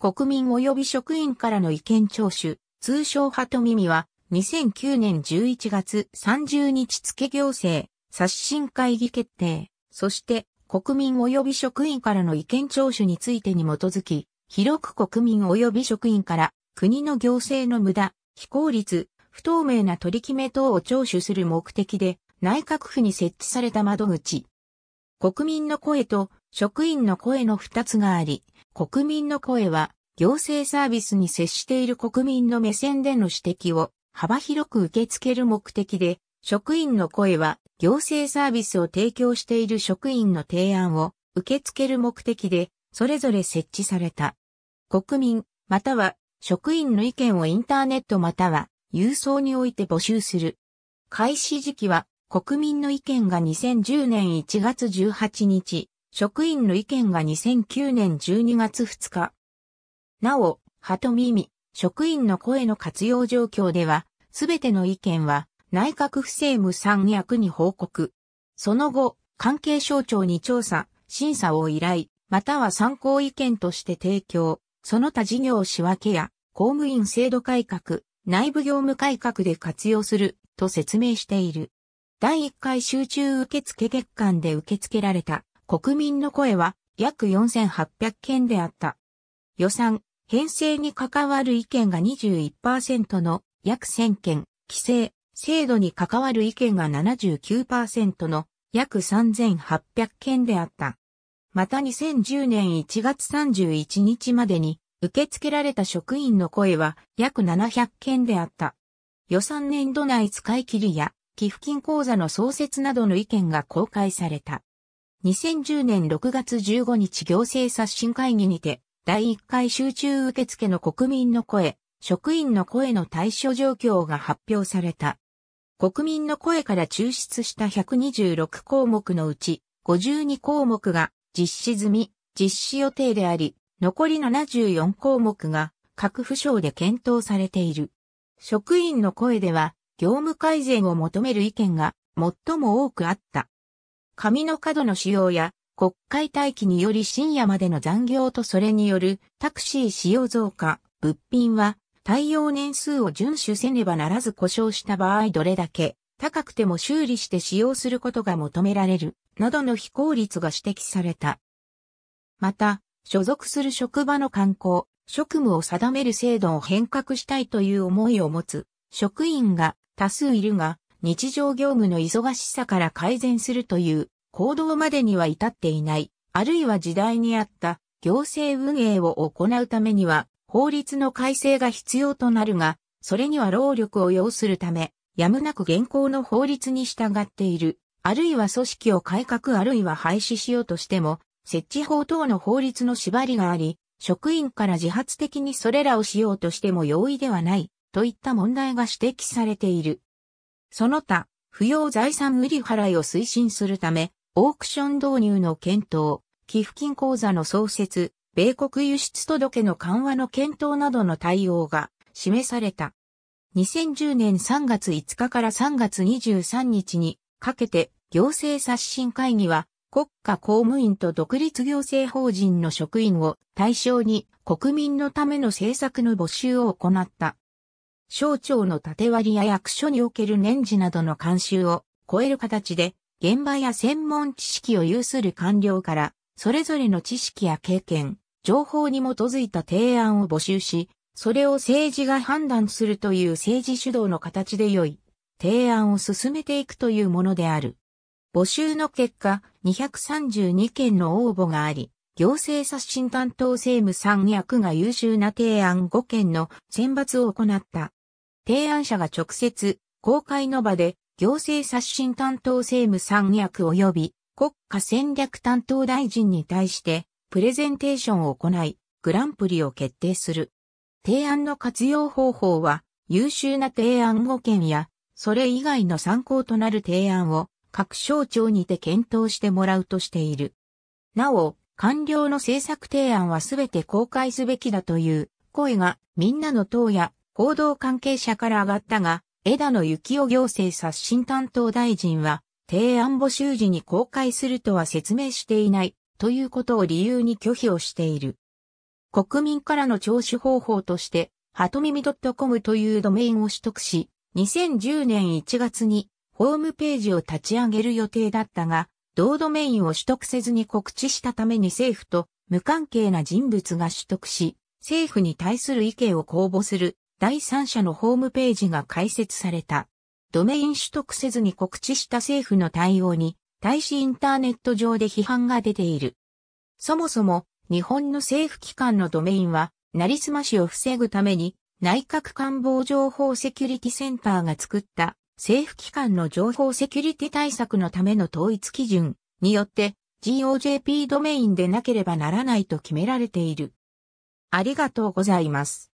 国民及び職員からの意見聴取、通称派と耳は、2009年11月30日付行政、刷新会議決定、そして国民及び職員からの意見聴取についてに基づき、広く国民及び職員から国の行政の無駄、非効率、不透明な取り決め等を聴取する目的で内閣府に設置された窓口。国民の声と職員の声の二つがあり、国民の声は、行政サービスに接している国民の目線での指摘を幅広く受け付ける目的で、職員の声は行政サービスを提供している職員の提案を受け付ける目的で、それぞれ設置された。国民、または職員の意見をインターネットまたは郵送において募集する。開始時期は国民の意見が2010年1月18日、職員の意見が2009年12月2日。なお、鳩耳、職員の声の活用状況では、すべての意見は内閣府政務三役に報告。その後、関係省庁に調査、審査を依頼、または参考意見として提供、その他事業仕分けや公務員制度改革、内部業務改革で活用すると説明している。第1回集中受付月間で受け付けられた国民の声は約4800件であった。予算、編成に関わる意見が21%の約1000件、規制、制度に関わる意見が79%の約3800件であった。また2010年1月31日までに受け付けられた職員の声は約700件であった。予算年度内使い切りや寄付金口座の創設などの意見が公開された。2010年6月15日行政刷新会議にて、第1回集中受付の国民の声、職員の声の対象状況が発表された。国民の声から抽出した126項目のうち、52項目が実施済み、実施予定であり、残り74項目が各府省で検討されている。職員の声では、業務改善を求める意見が最も多くあった。紙の角の使用や国会待機により深夜までの残業とそれによるタクシー使用増加、物品は対応年数を遵守せねばならず故障した場合どれだけ高くても修理して使用することが求められるなどの非効率が指摘された。また、所属する職場の観光、職務を定める制度を変革したいという思いを持つ職員が多数いるが、日常業務の忙しさから改善するという行動までには至っていない、あるいは時代に合った行政運営を行うためには法律の改正が必要となるが、それには労力を要するため、やむなく現行の法律に従っている、あるいは組織を改革あるいは廃止しようとしても、設置法等の法律の縛りがあり、職員から自発的にそれらをしようとしても容易ではない、といった問題が指摘されている。その他、不要財産売払いを推進するため、オークション導入の検討、寄付金口座の創設、米国輸出届の緩和の検討などの対応が示された。2010年3月5日から3月23日にかけて行政刷新会議は国家公務員と独立行政法人の職員を対象に国民のための政策の募集を行った。省庁の縦割りや役所における年次などの慣習を超える形で、現場や専門知識を有する官僚から、それぞれの知識や経験、情報に基づいた提案を募集し、それを政治が判断するという政治主導の形で良い、提案を進めていくというものである。募集の結果、232件の応募があり、行政刷新担当政務3役が優秀な提案5件の選抜を行った。提案者が直接、公開の場で、行政刷新担当政務三役及び国家戦略担当大臣に対して、プレゼンテーションを行い、グランプリを決定する。提案の活用方法は、優秀な提案5件や、それ以外の参考となる提案を、各省庁にて検討してもらうとしている。なお、官僚の政策提案はすべて公開すべきだという声がみんなの党や報道関係者から上がったが、枝野幸男行政刷新担当大臣は、提案募集時に公開するとは説明していないということを理由に拒否をしている。国民からの聴取方法として、はとみみ .com というドメインを取得し、2010年1月にホームページを立ち上げる予定だったが、同ドメインを取得せずに告知したために政府と無関係な人物が取得し、政府に対する意見を公募する第三者のホームページが開設された。ドメイン取得せずに告知した政府の対応に、対しインターネット上で批判が出ている。そもそも、日本の政府機関のドメインは、なりすましを防ぐために、内閣官房情報セキュリティセンターが作った政府機関の情報セキュリティ対策のための統一基準によって GOJP ドメインでなければならないと決められている。ありがとうございます。